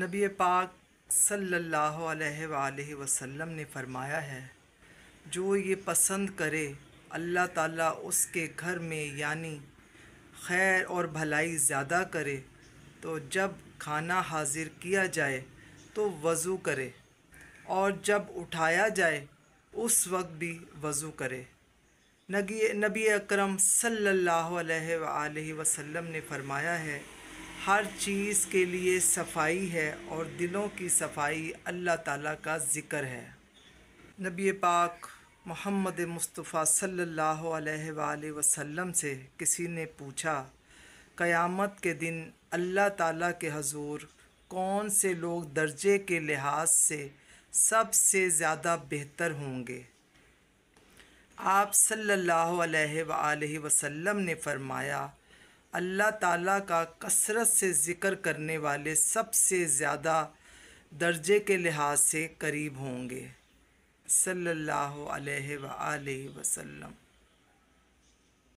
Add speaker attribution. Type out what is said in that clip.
Speaker 1: نبی پاک صلی اللہ علیہ وآلہ وسلم نے فرمایا ہے جو یہ پسند کرے اللہ تعالیٰ اس کے گھر میں یعنی خیر اور بھلائی زیادہ کرے تو جب کھانا حاضر کیا جائے تو وضو کرے اور جب اٹھایا جائے اس وقت بھی وضو کرے نبی اکرم صلی اللہ علیہ وآلہ وسلم نے فرمایا ہے ہر چیز کے لیے صفائی ہے اور دلوں کی صفائی اللہ تعالیٰ کا ذکر ہے نبی پاک محمد مصطفیٰ صلی اللہ علیہ وآلہ وسلم سے کسی نے پوچھا قیامت کے دن اللہ تعالیٰ کے حضور کون سے لوگ درجے کے لحاظ سے سب سے زیادہ بہتر ہوں گے آپ صلی اللہ علیہ وآلہ وسلم نے فرمایا اللہ تعالیٰ کا کثرت سے ذکر کرنے والے سب سے زیادہ درجے کے لحاظ سے قریب ہوں گے صلی اللہ علیہ وآلہ وسلم